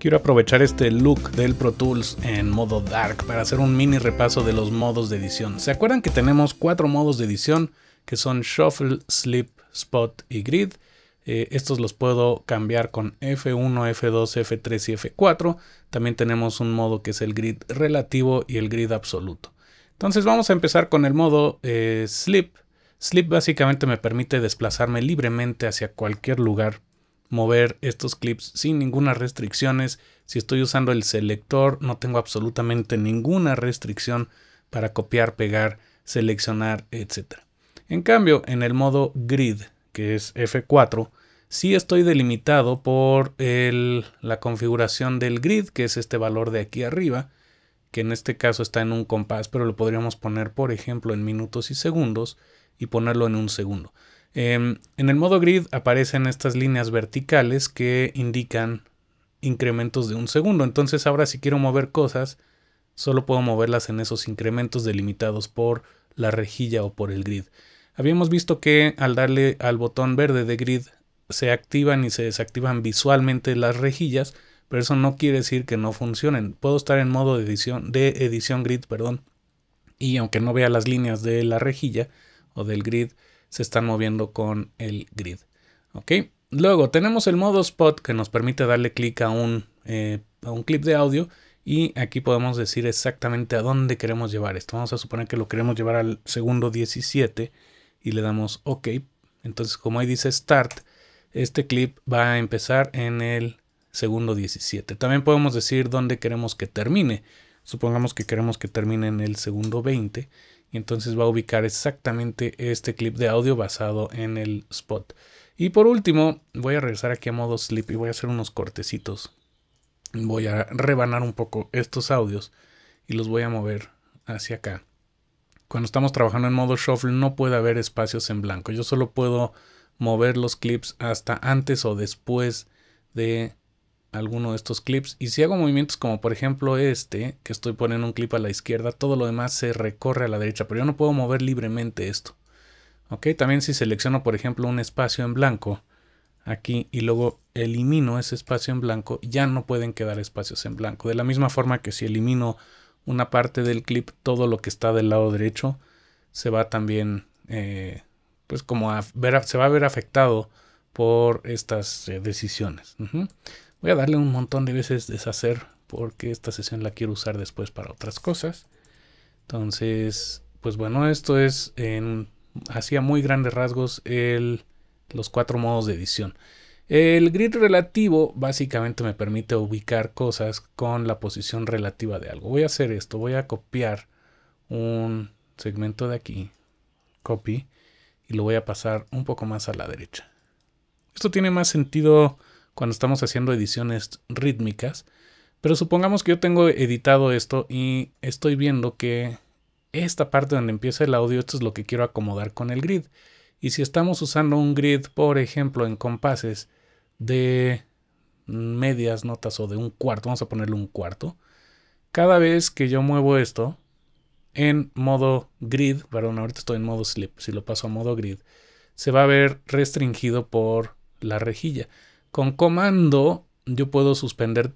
Quiero aprovechar este look del Pro Tools en modo Dark para hacer un mini repaso de los modos de edición. ¿Se acuerdan que tenemos cuatro modos de edición que son Shuffle, Slip, Spot y Grid? Eh, estos los puedo cambiar con F1, F2, F3 y F4. También tenemos un modo que es el grid relativo y el grid absoluto. Entonces vamos a empezar con el modo eh, Slip. Slip básicamente me permite desplazarme libremente hacia cualquier lugar mover estos clips sin ninguna restricciones. Si estoy usando el selector, no tengo absolutamente ninguna restricción para copiar, pegar, seleccionar, etc. En cambio, en el modo grid, que es F4, sí estoy delimitado por el, la configuración del grid, que es este valor de aquí arriba, que en este caso está en un compás, pero lo podríamos poner, por ejemplo, en minutos y segundos y ponerlo en un segundo. Em, en el modo grid aparecen estas líneas verticales que indican incrementos de un segundo. Entonces ahora si quiero mover cosas, solo puedo moverlas en esos incrementos delimitados por la rejilla o por el grid. Habíamos visto que al darle al botón verde de grid se activan y se desactivan visualmente las rejillas, pero eso no quiere decir que no funcionen. Puedo estar en modo de edición, de edición grid, perdón, y aunque no vea las líneas de la rejilla o del grid, se están moviendo con el grid. ¿Ok? Luego tenemos el modo spot que nos permite darle clic a, un, eh, a un clip de audio y aquí podemos decir exactamente a dónde queremos llevar esto. Vamos a suponer que lo queremos llevar al segundo 17 y le damos OK. Entonces como ahí dice Start, este clip va a empezar en el segundo 17. También podemos decir dónde queremos que termine. Supongamos que queremos que termine en el segundo 20 y entonces va a ubicar exactamente este clip de audio basado en el spot. Y por último, voy a regresar aquí a modo sleep y voy a hacer unos cortecitos. Voy a rebanar un poco estos audios y los voy a mover hacia acá. Cuando estamos trabajando en modo shuffle no puede haber espacios en blanco. Yo solo puedo mover los clips hasta antes o después de alguno de estos clips. Y si hago movimientos como por ejemplo este, que estoy poniendo un clip a la izquierda, todo lo demás se recorre a la derecha, pero yo no puedo mover libremente esto. Ok, también si selecciono por ejemplo un espacio en blanco aquí y luego elimino ese espacio en blanco, ya no pueden quedar espacios en blanco. De la misma forma que si elimino una parte del clip, todo lo que está del lado derecho se va también, eh, pues como a ver, se va a ver afectado por estas eh, decisiones. Voy a darle un montón de veces deshacer porque esta sesión la quiero usar después para otras cosas. Entonces, pues bueno, esto es en hacía muy grandes rasgos el, los cuatro modos de edición. El grid relativo básicamente me permite ubicar cosas con la posición relativa de algo. Voy a hacer esto, voy a copiar un segmento de aquí, copy, y lo voy a pasar un poco más a la derecha. Esto tiene más sentido cuando estamos haciendo ediciones rítmicas. Pero supongamos que yo tengo editado esto y estoy viendo que esta parte donde empieza el audio, esto es lo que quiero acomodar con el grid. Y si estamos usando un grid, por ejemplo, en compases de medias notas o de un cuarto, vamos a ponerle un cuarto, cada vez que yo muevo esto en modo grid, perdón, ahorita estoy en modo slip, si lo paso a modo grid, se va a ver restringido por la rejilla. Con comando yo puedo suspender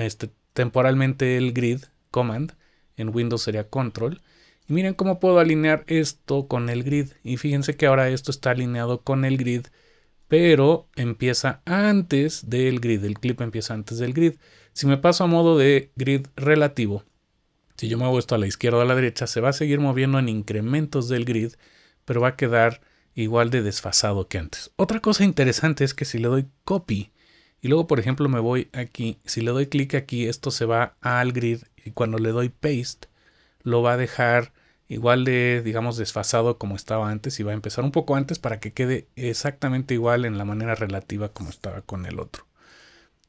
este, temporalmente el grid, command, en Windows sería control. Y miren cómo puedo alinear esto con el grid. Y fíjense que ahora esto está alineado con el grid, pero empieza antes del grid. El clip empieza antes del grid. Si me paso a modo de grid relativo, si yo muevo esto a la izquierda o a la derecha, se va a seguir moviendo en incrementos del grid, pero va a quedar igual de desfasado que antes. Otra cosa interesante es que si le doy copy y luego por ejemplo me voy aquí, si le doy clic aquí esto se va al grid y cuando le doy paste lo va a dejar igual de digamos desfasado como estaba antes y va a empezar un poco antes para que quede exactamente igual en la manera relativa como estaba con el otro.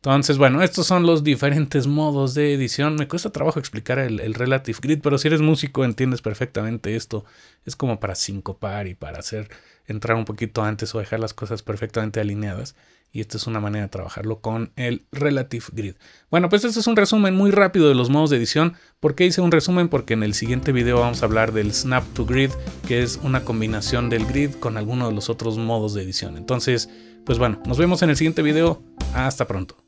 Entonces, bueno, estos son los diferentes modos de edición. Me cuesta trabajo explicar el, Relative Grid, pero si eres músico entiendes perfectamente esto. Es como para sincopar y para hacer entrar un poquito antes o dejar las cosas perfectamente alineadas. Y esta es una manera de trabajarlo con el Relative Grid. Bueno, pues este es un resumen muy rápido de los modos de edición. ¿Por qué hice un resumen? Porque en el siguiente video vamos a hablar del Snap to Grid, que es una combinación del grid con alguno de los otros modos de edición. Entonces, pues bueno, nos vemos en el siguiente video. Hasta pronto.